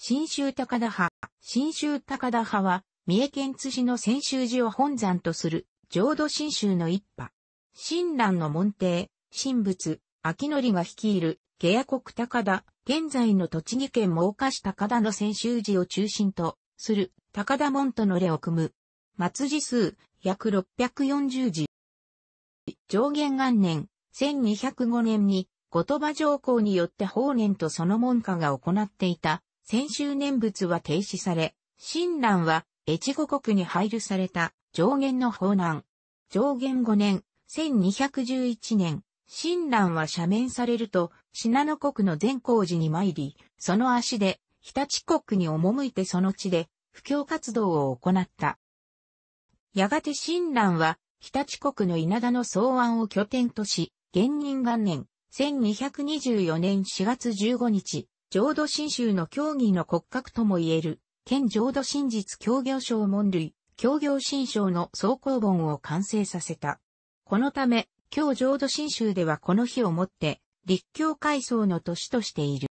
新州高田派。新州高田派は、三重県津市の泉州寺を本山とする、浄土新州の一派。新蘭の門弟、神仏、秋則が率いる、下野国高田、現在の栃木県真岡市高田の泉州寺を中心とする、高田門とのれを組む。末寺数、約640字。上元元年、1205年に、後鳥羽上皇によって法然とその門下が行っていた、先週念仏は停止され、親鸞は越後国に配慮された上限の法難。上限5年、1211年、親鸞は赦免されると、信濃国の善光寺に参り、その足で、日立国に赴いてその地で、布教活動を行った。やがて親鸞は、日立国の稲田の草案を拠点とし、元任元年、1224年4月15日、浄土真宗の教義の骨格とも言える、県浄土真実教行賞門類、教行新章の総行本を完成させた。このため、今日浄土真宗ではこの日をもって、立教改装の年としている。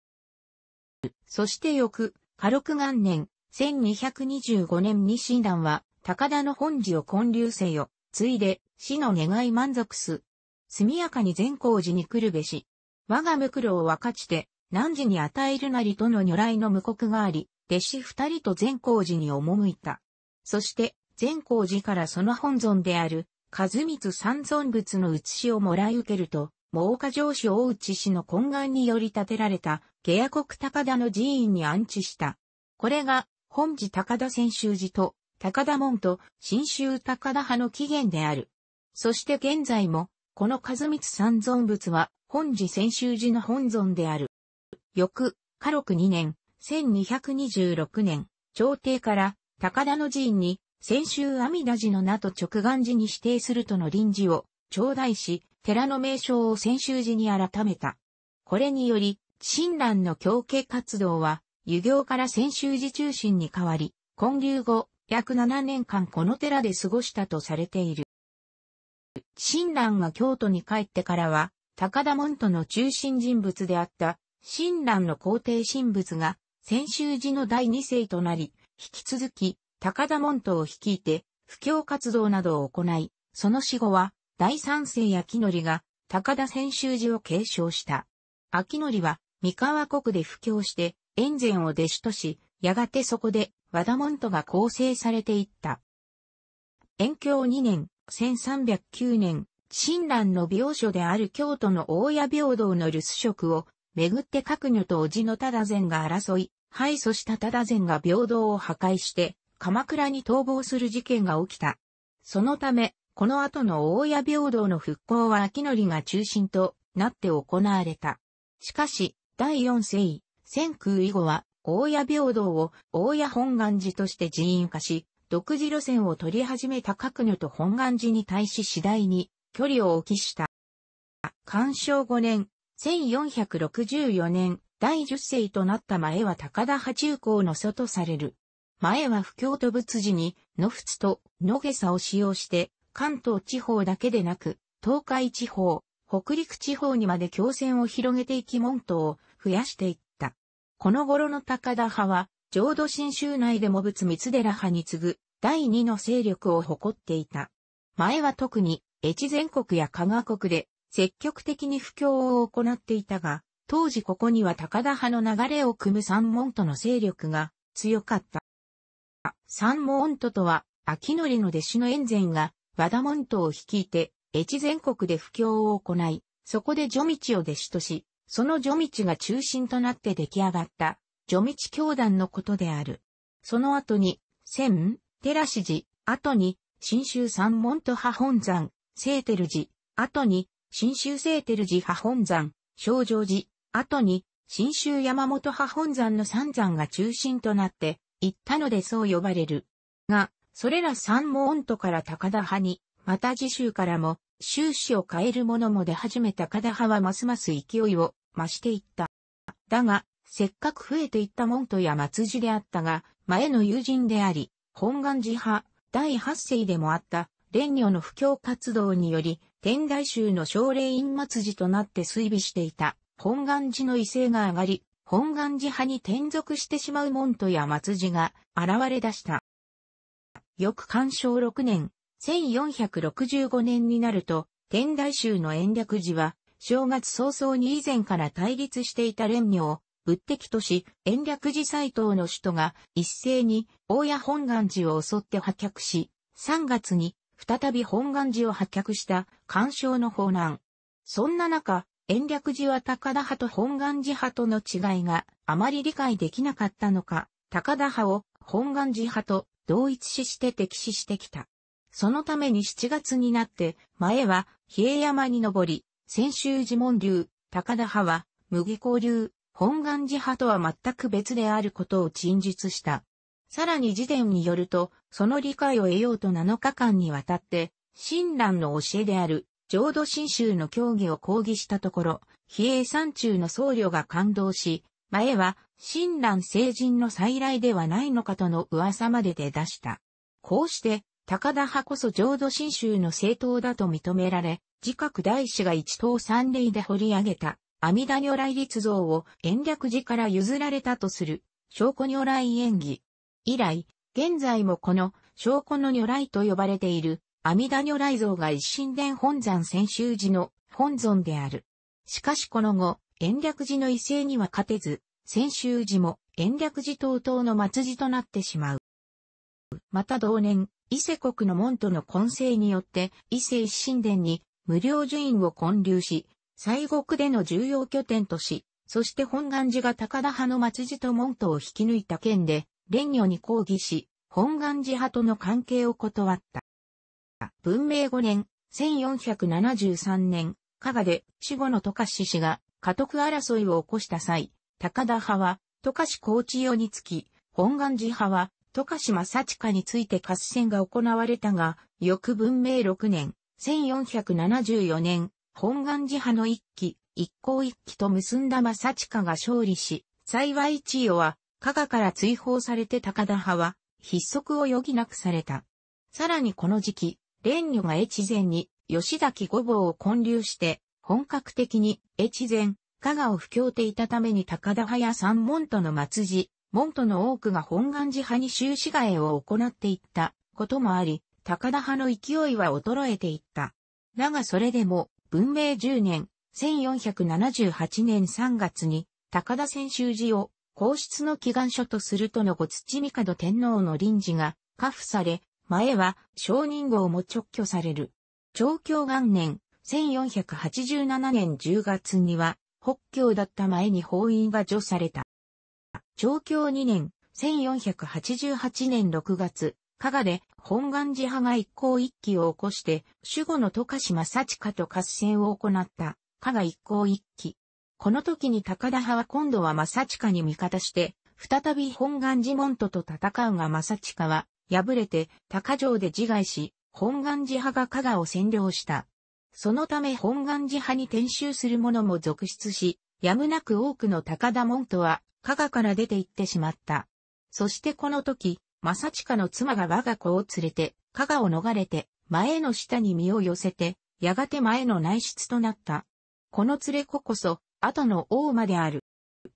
そして翌、火禄元年、1225年に親団は、高田の本寺を建立せよ、ついで、死の願い満足す。速やかに善光寺に来るべし。我が無苦労分かちて、汝に与えるなりとの如来の無国があり、弟子二人と善光寺に赴いた。そして、善光寺からその本尊である、和光三尊仏の写しをもらい受けると、猛岡城主大内氏の懇願により建てられた、下野国高田の寺院に安置した。これが、本寺高田千秋寺と、高田門と、新州高田派の起源である。そして現在も、この和光三尊仏は、本寺千秋寺の本尊である。翌、火禄2年、1226年、朝廷から高田の寺院に、先週阿弥陀寺の名と直眼寺に指定するとの臨時を、頂戴し、寺の名称を先週寺に改めた。これにより、親鸞の教慶活動は、湯行から先週寺中心に変わり、建立後、約7年間この寺で過ごしたとされている。親鸞が京都に帰ってからは、高田門徒の中心人物であった親鸞の皇帝神仏が、先修寺の第二世となり、引き続き、高田門徒を率いて、布教活動などを行い、その死後は、第三世や木則が、高田先修寺を継承した。秋則は、三河国で布教して、炎禅を弟子とし、やがてそこで、和田門徒が構成されていった。延教2年、1309年、親鸞の病所である京都の大谷平等の留守職をめぐって各女と叔父の忠善が争い、敗訴した忠善が平等を破壊して、鎌倉に逃亡する事件が起きた。そのため、この後の大谷平等の復興は秋典が中心となって行われた。しかし、第四世、千空以後は、大谷平等を大谷本願寺として寺院化し、独自路線を取り始めた各女と本願寺に対し次第に距離を置きした。干渉5年、1464年、第10世となった前は高田派中高の祖とされる。前は不況と仏寺に、野仏と野下さを使用して、関東地方だけでなく、東海地方、北陸地方にまで共戦を広げていき門徒を増やしていった。この頃の高田派は、浄土真宗内でも仏三寺派に次ぐ、第二の勢力を誇っていた。前は特に、越前国や加賀国で、積極的に布教を行っていたが、当時ここには高田派の流れを組む三門との勢力が強かった。三門ととは、秋典の弟子の円前が和田門徒を率いて、越全国で布教を行い、そこで女道を弟子とし、その女道が中心となって出来上がった、女道教団のことである。その後に、千、寺師寺、後に、信州三門徒派本山、聖照寺、後に、新州聖テル寺派本山、正常寺、後に、新州山本派本山の三山が中心となって、行ったのでそう呼ばれる。が、それら三も徒都から高田派に、また次州からも、修士を変える者も出始めた高田派はますます勢いを増していった。だが、せっかく増えていった門徒や末寺であったが、前の友人であり、本願寺派、第八世でもあった、蓮如の布教活動により、天台宗の奨励院末寺となって衰微していた本願寺の威勢が上がり、本願寺派に転属してしまう門徒や末寺が現れ出した。翌干渉6年、1465年になると、天台宗の延暦寺は、正月早々に以前から対立していた蓮女仏敵とし、延暦寺斎藤の首都が一斉に大谷本願寺を襲って破却し、3月に再び本願寺を発却した干渉の法難。そんな中、延暦寺は高田派と本願寺派との違いがあまり理解できなかったのか、高田派を本願寺派と同一視して敵視してきた。そのために7月になって、前は、比叡山に登り、先週寺門流、高田派は、麦交流、本願寺派とは全く別であることを陳述した。さらに辞典によると、その理解を得ようと7日間にわたって、親鸞の教えである、浄土真宗の教義を講義したところ、比叡山中の僧侶が感動し、前は、親鸞聖人の再来ではないのかとの噂まで出だした。こうして、高田派こそ浄土真宗の正党だと認められ、自覚大師が一等三例で掘り上げた、阿弥陀如来立像を延暦寺から譲られたとする、証拠如来演技、以来、現在もこの証拠の如来と呼ばれている阿弥陀如来像が一神殿本山千秋寺の本尊である。しかしこの後、延暦寺の威勢には勝てず、千秋寺も延暦寺等々の末寺となってしまう。また同年、伊勢国の門徒の混成によって伊勢一神殿に無料寺院を建立し、西国での重要拠点とし、そして本願寺が高田派の末寺と門徒を引き抜いた件で、蓮女に抗議し、本願寺派との関係を断った。文明5年、1473年、加賀で死後の渡嘉氏氏が家督争いを起こした際、高田派は渡嘉氏高知用につき、本願寺派は渡嘉氏正近について合戦が行われたが、翌文明6年、1474年、本願寺派の一期、一向一期と結んだ正親が勝利し、幸い地位は加賀から追放されて高田派は、筆則を余儀なくされた。さらにこの時期、蓮女が越前に、吉崎五坊を建立して、本格的に越前、加賀を布教ていたために高田派や三門との末寺、門との多くが本願寺派に修士替えを行っていったこともあり、高田派の勢いは衰えていった。だがそれでも、文明10年、1478年3月に、高田専修寺を皇室の祈願書とするとのご土帝天皇の臨時が、下付され、前は、承認号も直挙される。長教元年、1487年10月には、北京だった前に法院が除された。長教2年、1488年6月、加賀で本願寺派が一行一揆を起こして、守護の徳島幸香と合戦を行った、加賀一行一揆。この時に高田派は今度は正近に味方して、再び本願寺門徒と戦うが正近は、敗れて高城で自害し、本願寺派が加賀を占領した。そのため本願寺派に転収する者も続出し、やむなく多くの高田門徒は、加賀から出て行ってしまった。そしてこの時、正近の妻が我が子を連れて、加賀を逃れて、前の下に身を寄せて、やがて前の内室となった。この連れ子こそ、後の大間である。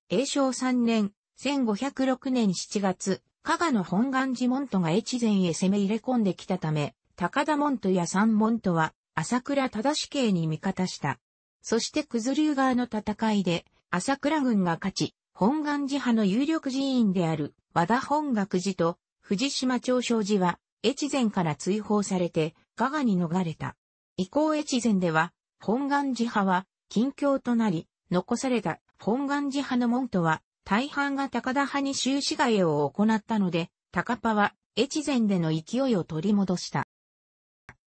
永正3年、1506年7月、加賀の本願寺門徒が越前へ攻め入れ込んできたため、高田門徒や三門徒は、朝倉忠志家に味方した。そして九頭竜川の戦いで、朝倉軍が勝ち、本願寺派の有力寺院である和田本学寺と藤島長生寺は、越前から追放されて、加賀に逃れた。以降越前では、本願寺派は、近況となり、残された本願寺派の門徒は、大半が高田派に終止替えを行ったので、高田は越前での勢いを取り戻した。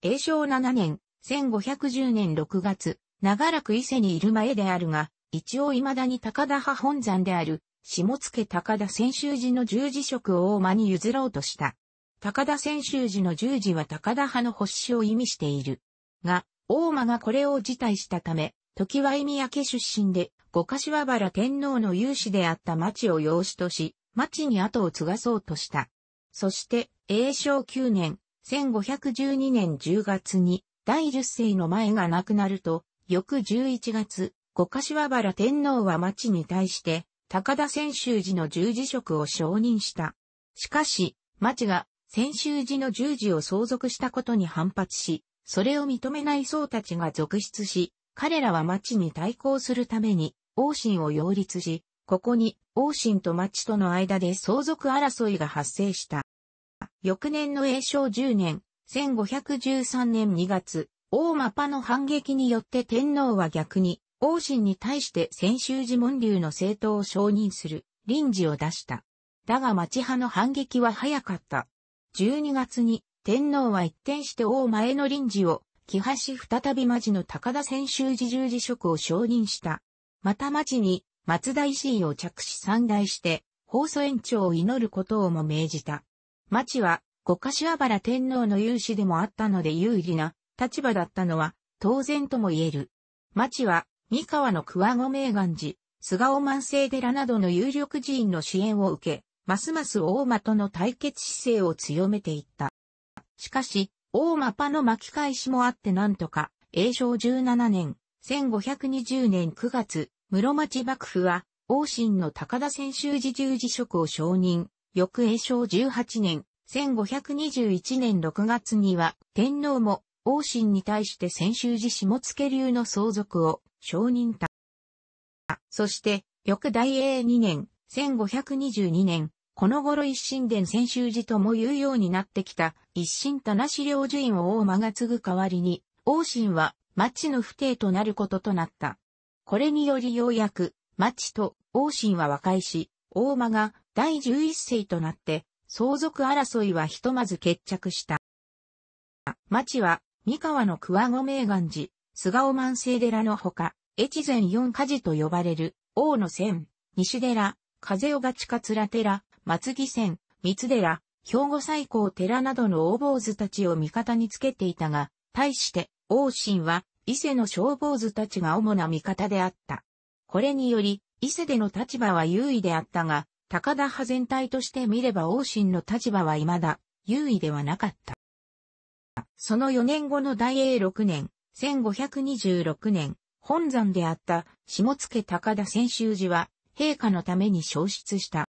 永正7年、1510年6月、長らく伊勢にいる前であるが、一応未だに高田派本山である、下野高田専修寺の十字職を大間に譲ろうとした。高田専修寺の十字は高田派の発祥を意味している。が、大間がこれを辞退したため、時は意宮家出身で、五柏原天皇の勇士であった町を養子とし、町に後を継がそうとした。そして、永正9年、1512年10月に、第10世の前が亡くなると、翌11月、五柏原天皇は町に対して、高田千秋寺の十字職を承認した。しかし、町が千秋寺の十字を相続したことに反発し、それを認めない僧たちが続出し、彼らは町に対抗するために、王神を擁立し、ここに王神と町との間で相続争いが発生した。翌年の永正10年、1513年2月、王マパの反撃によって天皇は逆に、王神に対して先週寺門流の政党を承認する臨時を出した。だが町派の反撃は早かった。12月に天皇は一転して王前の臨時を木橋再び町の高田専修寺十字職を承認した。また町に松田石井を着手参大して、法祖延長を祈ることをも命じた。町は、五柏原天皇の有志でもあったので有利な立場だったのは当然とも言える。町は、三河の桑子名願寺、菅尾万世寺などの有力寺院の支援を受け、ますます大間との対決姿勢を強めていった。しかし、大マパの巻き返しもあってなんとか、永正17年、1520年9月、室町幕府は、王神の高田千秋寺十字職を承認、翌永正18年、1521年6月には、天皇も、王神に対して千秋寺下付流の相続を承認た。そして、翌大英2年、1522年、この頃一心伝専修寺とも言うようになってきた、一心田無領寿院を大間が継ぐ代わりに、王神は、町の不定となることとなった。これによりようやく、町と王神は和解し、大間が第11世となって、相続争いはひとまず決着した。町は、三河の桑子名願寺、菅尾万世寺のほか、越前四家寺と呼ばれる、王の仙、西寺、風尾が桂ら寺、松木仙、三寺、兵庫最高寺などの大坊主たちを味方につけていたが、対して、王信は、伊勢の小坊主たちが主な味方であった。これにより、伊勢での立場は優位であったが、高田派全体として見れば王信の立場は未だ、優位ではなかった。その4年後の大英6年、1526年、本山であった下野高田千秋寺は、陛下のために消失した。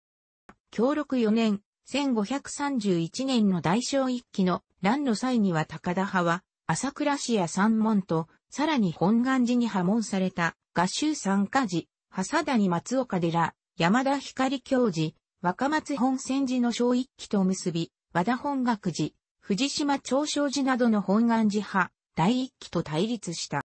協力4年、1531年の大正一期の乱の際には高田派は、朝倉氏や三門と、さらに本願寺に破門された、合衆参加寺、長谷松岡寺、山田光教寺、若松本仙寺の小一期と結び、和田本学寺、藤島長生寺などの本願寺派、第一期と対立した。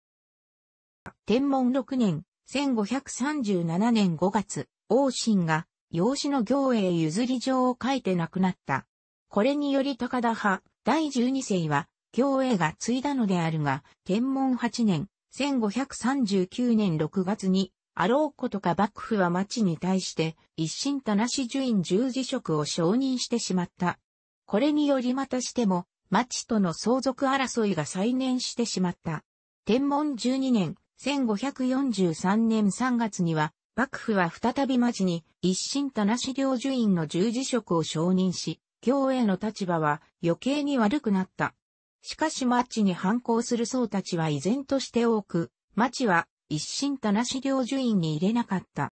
天文6年、1537年5月、王信が養子の行営譲り状を書いて亡くなった。これにより高田派、第十二世は、行営が継いだのであるが、天文八年、1539年6月に、あろうことか幕府は町に対して、一心たなし順院十字職を承認してしまった。これによりまたしても、町との相続争いが再燃してしまった。天文十二年、1543年3月には、幕府は再び町に一心田無領寿院の十字職を承認し、京への立場は余計に悪くなった。しかし町に反抗する僧たちは依然として多く、町は一心田無領寿院に入れなかった。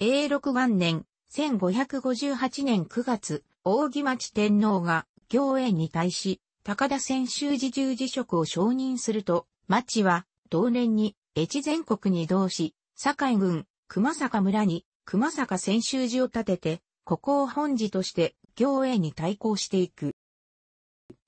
永禄元年、1558年9月、大木町天皇が京園に対し、高田千秋寺十字職を承認すると、町は同年に越前国に同し、堺郡、熊坂村に熊坂専修寺を建てて、ここを本寺として行営に対抗していく。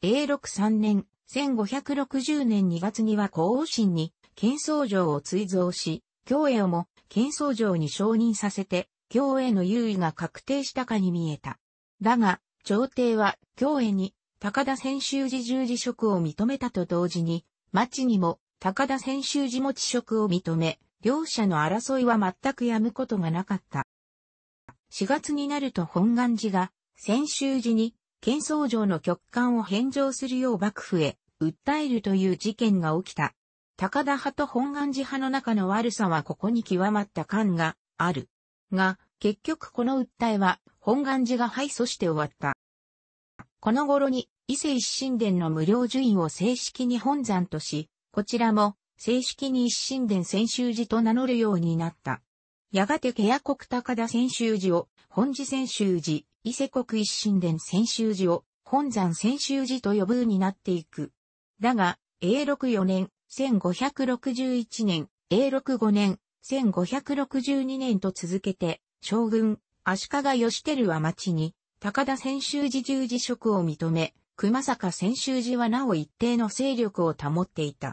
永禄3年、1560年2月には皇王神に建僧城を追贈し、行営をも建僧城に承認させて、行営の優位が確定したかに見えた。だが、朝廷は行営に高田専修寺十字職を認めたと同時に、町にも高田専修寺持ち職を認め、両者の争いは全くやむことがなかった。4月になると本願寺が、先週時に、建造上の極寒を返上するよう幕府へ、訴えるという事件が起きた。高田派と本願寺派の中の悪さはここに極まった感がある。が、結局この訴えは本願寺が敗訴して終わった。この頃に伊勢一神殿の無料順位を正式に本山とし、こちらも正式に一神殿専修寺と名乗るようになった。やがてケア国高田専修寺を本寺専修寺、伊勢国一神殿専修寺を本山専修寺と呼ぶになっていく。だが、永禄4年、1561年、永禄5年、1562年と続けて、将軍、足利義輝は町に、高田専修寺十字職を認め、熊坂専修寺はなお一定の勢力を保っていた。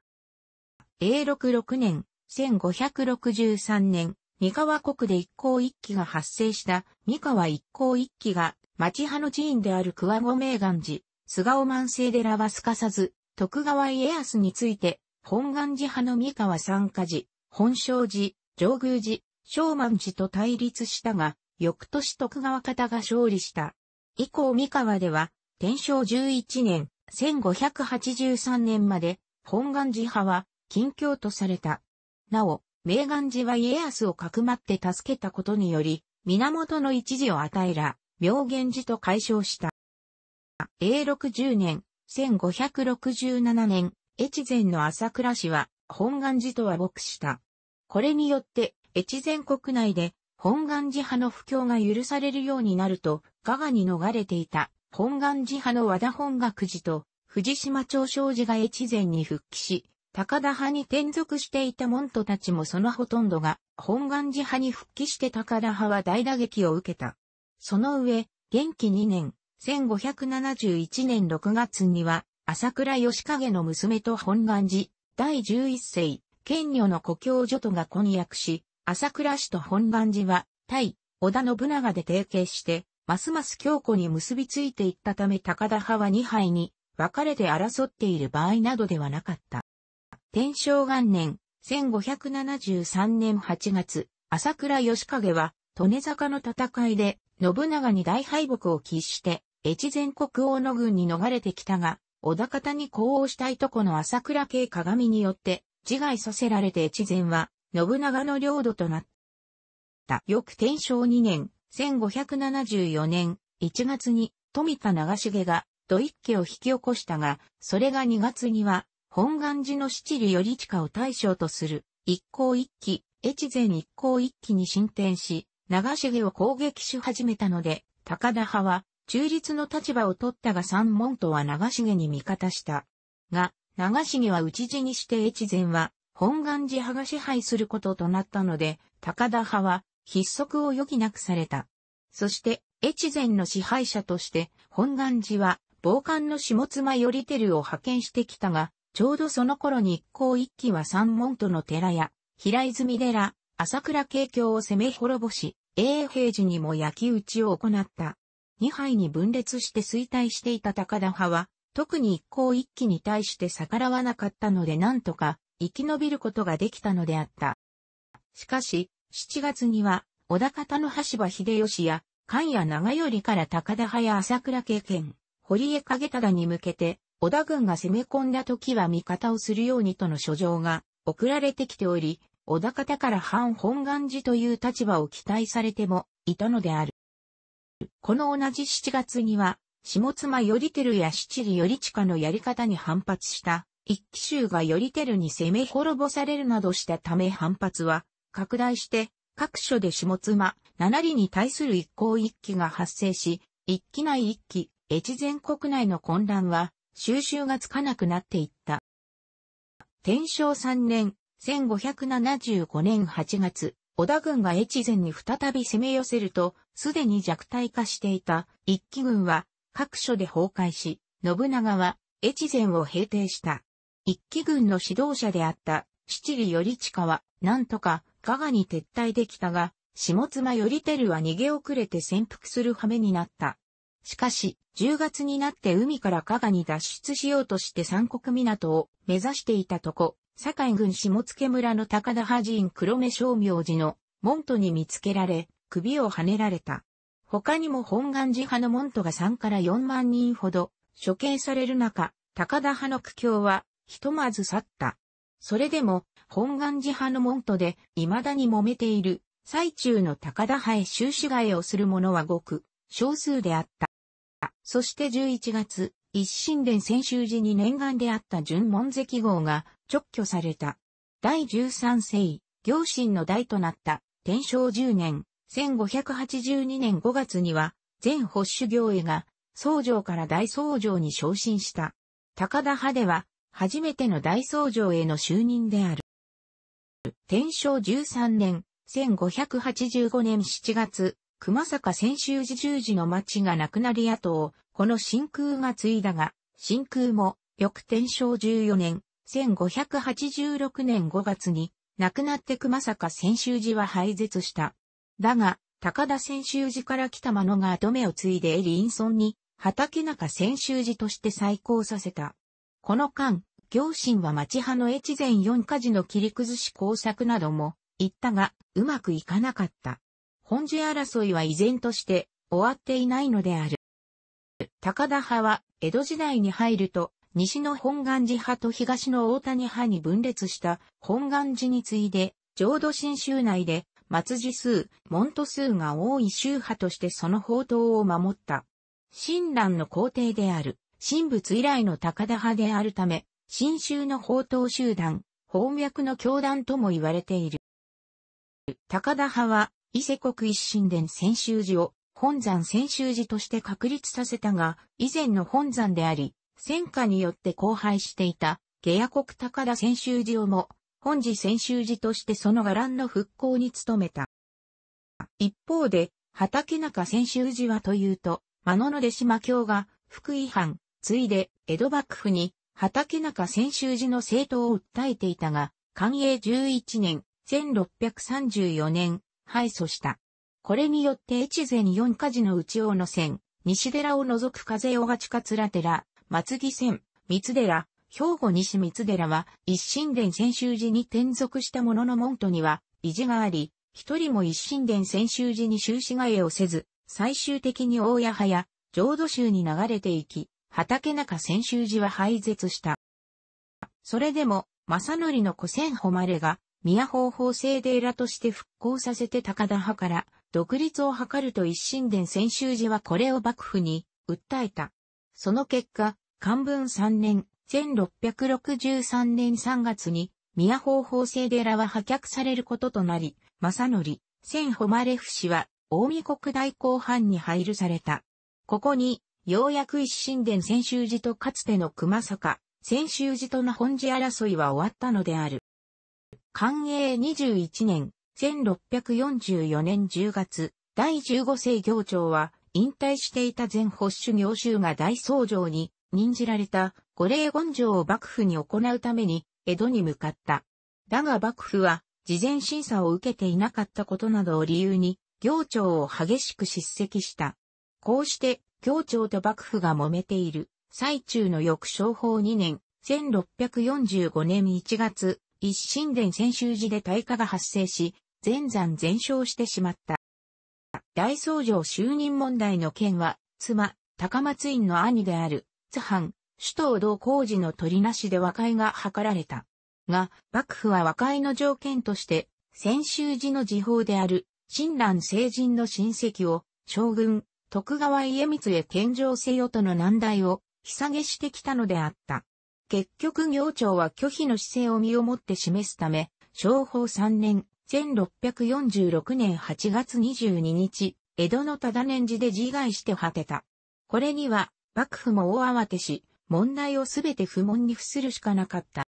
永禄6年、1563年、三河国で一向一揆が発生した三河一向一揆が、町派の寺院である桑後名願寺、菅尾万世寺はすかさず、徳川家康について、本願寺派の三河三家寺、本正寺、上宮寺、正満寺と対立したが、翌年徳川方が勝利した。以降三河では、天正11年、1583年まで、本願寺派は、近況とされた。なお、名願寺は家康をかくまって助けたことにより、源の一時を与えら、明言寺と解消した。永禄10年、1567年、越前の朝倉氏は、本願寺とは牧した。これによって、越前国内で、本願寺派の布教が許されるようになると、加賀に逃れていた、本願寺派の和田本学寺と、藤島長生寺が越前に復帰し、高田派に転属していた門徒たちもそのほとんどが本願寺派に復帰して高田派は大打撃を受けた。その上、元気2年、1571年6月には、朝倉義景の娘と本願寺、第11世、賢女の故郷女とが婚約し、朝倉氏と本願寺は、対、織田信長で提携して、ますます強固に結びついていったため高田派は2敗に、分かれて争っている場合などではなかった。天正元年、1573年8月、朝倉義景は、利根坂の戦いで、信長に大敗北を喫して、越前国王の軍に逃れてきたが、小田方に呼応したいとこの朝倉系鏡によって、自害させられて越前は、信長の領土となった。翌天正2年、1574年1月に富田長重が土一家を引き起こしたが、それが2月には本願寺の七里地下を対象とする、一向一揆、越前一向一揆に進展し、長重を攻撃し始めたので、高田派は、中立の立場を取ったが三門とは長重に味方した。が、長重は討ち死にして越前は、本願寺派が支配することとなったので、高田派は、筆足を余儀なくされた。そして、越前の支配者として、本願寺は、暴漢の下妻よりてるを派遣してきたが、ちょうどその頃日光一揆は三門との寺や、平泉寺、朝倉景教を攻め滅ぼし、永平寺にも焼き打ちを行った。二杯に分裂して衰退していた高田派は、特に一向一揆に対して逆らわなかったのでなんとか生き延びることができたのであった。しかし、7月には、小田方の橋場秀吉や、関谷長頼から高田派や朝倉景験、堀江景忠に向けて、織田軍が攻め込んだ時は味方をするようにとの書状が送られてきており、織田方から反本願寺という立場を期待されてもいたのである。この同じ7月には、下妻頼照や七里頼近のやり方に反発した一騎衆が頼照に攻め滅ぼされるなどしたため反発は拡大して各所で下妻、七里に対する一向一揆が発生し、一揆内一揆、越前国内の混乱は収集がつかなくなっていった。天正3年、1575年8月、織田軍が越前に再び攻め寄せると、すでに弱体化していた一騎軍は各所で崩壊し、信長は越前を平定した。一騎軍の指導者であった七里頼近は、なんとか加賀に撤退できたが、下妻頼照は逃げ遅れて潜伏する羽目になった。しかし、10月になって海から加賀に脱出しようとして三国港を目指していたとこ、堺郡下野村の高田派人黒目商明寺の門徒に見つけられ、首をはねられた。他にも本願寺派の門徒が3から4万人ほど処刑される中、高田派の苦境はひとまず去った。それでも、本願寺派の門徒で未だに揉めている最中の高田派へ終止えをする者はごく少数であった。そして11月、一心伝専修時に念願であった純門跡号が直挙された。第13世、行進の代となった天正10年、1582年5月には、全保守行へが、僧城から大僧城に昇進した。高田派では、初めての大僧城への就任である。天正13年、1585年7月、熊坂千秋寺十字の町がなくなり後を、この真空が継いだが、真空も、翌天正14年、1586年5月に、亡くなって熊坂千秋寺は廃絶した。だが、高田千秋寺から来た者が跡目を継いでエリンソンに、畑中千秋寺として再興させた。この間、行進は町派の越前四家事の切り崩し工作なども、行ったが、うまくいかなかった。本事争いは依然として終わっていないのである。高田派は江戸時代に入ると西の本願寺派と東の大谷派に分裂した本願寺に次いで浄土真宗内で末寺数、門徒数が多い宗派としてその宝刀を守った。親鸞の皇帝である、神仏以来の高田派であるため、新宗の宝刀集団、宝脈の教団とも言われている。高田派は伊勢国一神殿千秋寺を本山千秋寺として確立させたが、以前の本山であり、戦火によって荒廃していた、下野国高田千秋寺をも、本寺千秋寺としてその伽藍の復興に努めた。一方で、畑中千秋寺はというと、真野の出島教が、福井藩、ついで、江戸幕府に、畑中千秋寺の政党を訴えていたが、寛永11年、1634年、敗訴した。これによって越前四火事の内尾の線、西寺を除く風尾がつら寺、松木線、三寺、兵庫西三寺は一神殿千秋寺に転属したものの門徒には意地があり、一人も一神殿千秋寺に終止替えをせず、最終的に大谷派や浄土宗に流れていき、畑中千秋寺は廃絶した。それでも、正則の古戦誉れが宮方法制寺として復興させて高田派から独立を図ると一心伝専修寺はこれを幕府に訴えた。その結果、漢文3年、1663年3月に宮方法制寺は破却されることとなり、正則、千誉れ不氏は大見国大公藩に配流された。ここに、ようやく一心伝専修寺とかつての熊坂、専修寺との本寺争いは終わったのである。寛永21年、1644年10月、第15世行長は、引退していた全保守行衆が大僧正に任じられた五霊言上を幕府に行うために江戸に向かった。だが幕府は事前審査を受けていなかったことなどを理由に行長を激しく叱責した。こうして行長と幕府が揉めている最中の翌商法2年1645年1月一神殿専修寺で大火が発生し、全山全焼してしまった。大僧正就任問題の件は、妻、高松院の兄である、津藩、首藤道工事の取りなしで和解が図られた。が、幕府は和解の条件として、専修寺の時報である、親鸞聖人の親戚を、将軍、徳川家光へ献上せよとの難題を、ひさげしてきたのであった。結局行長は拒否の姿勢を身をもって示すため、商法3年、1646年8月22日、江戸の忠年寺で自害して果てた。これには、幕府も大慌てし、問題をすべて不問に付するしかなかった。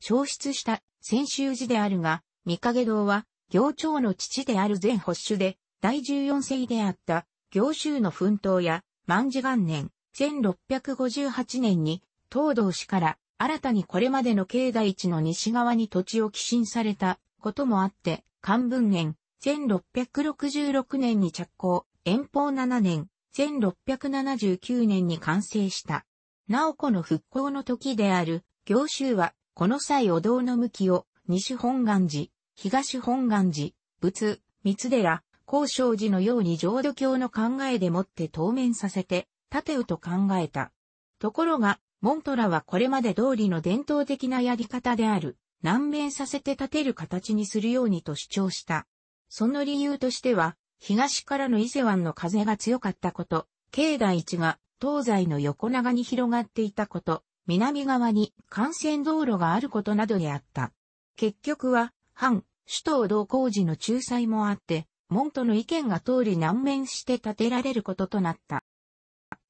消失した先週寺であるが、三影堂は、行長の父である前保守で、第14世であった、行州の奮闘や、万事元年、1658年に、東道氏から新たにこれまでの境内地の西側に土地を寄進されたこともあって、漢文元、1666年に着工、遠方7年、1679年に完成した。なおこの復興の時である、行州は、この際お堂の向きを、西本願寺、東本願寺、仏、三寺、高昌寺のように浄土教の考えでもって当面させて、建てうと考えた。ところが、モントラはこれまで通りの伝統的なやり方である、難面させて立てる形にするようにと主張した。その理由としては、東からの伊勢湾の風が強かったこと、境内地が東西の横長に広がっていたこと、南側に幹線道路があることなどであった。結局は、反、首都道工事の仲裁もあって、門トの意見が通り南面して建てられることとなった。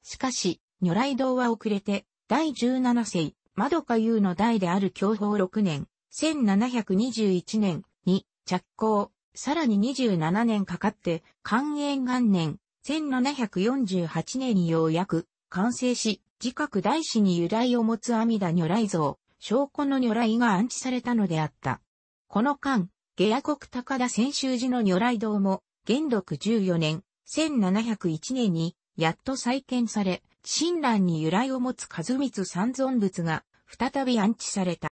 しかし、如来堂は遅れて、第17世、まどか優の代である享保6年、1721年に着工、さらに27年かかって、寛永元年、1748年にようやく完成し、自覚大師に由来を持つ阿弥陀如来像、証拠の如来が安置されたのであった。この間、下野国高田千秋寺の如来堂も、元禄14年、1701年に、やっと再建され、親鸞に由来を持つ和光三尊仏が再び安置された。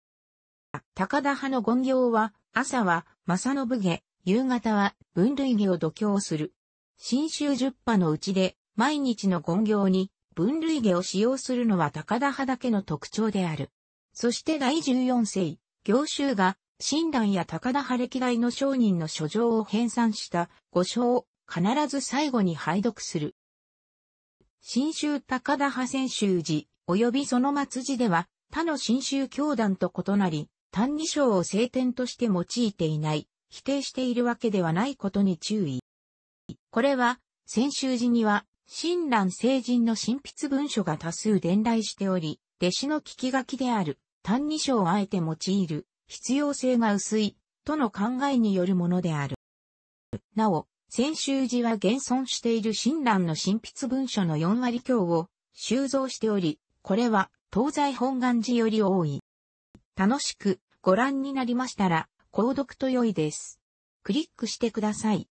高田派の言行は、朝は正信下、夕方は分類下を度胸する。新州十派のうちで毎日の言行に分類下を使用するのは高田派だけの特徴である。そして第十四世、行州が、親鸞や高田派歴代の商人の書状を編纂した、五章を必ず最後に拝読する。新州高田派泉州寺、及びその末寺では、他の新州教団と異なり、単二章を聖典として用いていない、否定しているわけではないことに注意。これは、先州寺には、親鸞聖人の神筆文書が多数伝来しており、弟子の聞き書きである、単二章をあえて用いる、必要性が薄い、との考えによるものである。なお、先週時は現存している親鸞の新筆文書の4割強を収蔵しており、これは東西本願寺より多い。楽しくご覧になりましたら、購読と良いです。クリックしてください。